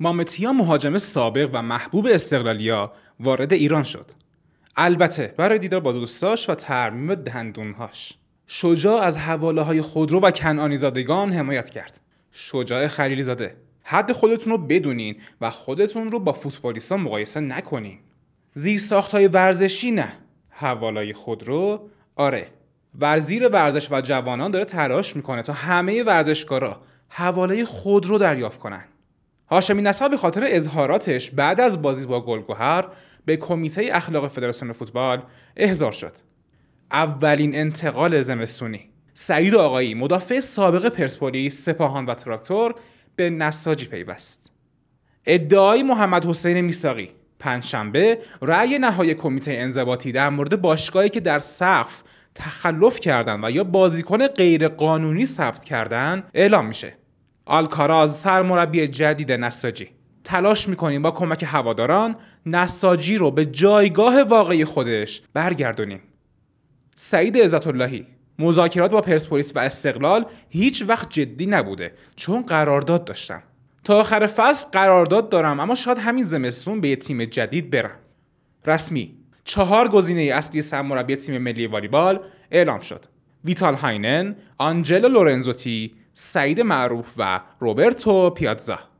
مامتیا مهاجم سابق و محبوب استقلالیا وارد ایران شد البته برای دیدار با دوستاش و ترمیم دندونهاش شجاع از حواله های خودرو و کنانی زادگان حمایت کرد شجاع خلیلی زاده حد خودتون رو بدونین و خودتون رو با فوتبالیستان مقایسه نکنین زیر ساخت های ورزشی نه حوالای خودرو آره وزیر ورزش و جوانان داره تراش میکنه تا همه ورزشکارا حواله خودرو دریافت کنن هاشمی نسا به خاطر اظهاراتش بعد از بازی با گلگوهر به کمیته اخلاق فدراسیون فوتبال احضار شد. اولین انتقال زمستونی سعید آقایی مدافع سابق پرسپولیس، سپاهان و تراکتور به نساجی پیوست. ادعای محمد حسین میساقی پنجشنبه رأی نهایی کمیته انضباطی در مورد باشگاهی که در سقف تخلف کردند و یا بازیکن غیرقانونی ثبت کردن اعلام میشه. آلکاراز سرمربی جدید نساجی تلاش میکنیم با کمک هواداران نساجی رو به جایگاه واقعی خودش برگردونیم سعید عزت اللهی مذاکرات با پرسپولیس و استقلال هیچ وقت جدی نبوده چون قرارداد داشتم تا آخر فصل قرارداد دارم اما شاید همین زمستون به یه تیم جدید برم رسمی چهار گزینه اصلی سرمربی تیم ملی والیبال اعلام شد ویتال هاینن، آنجلو لورنزوتی، سعید معروف و روبرتو پیاتزا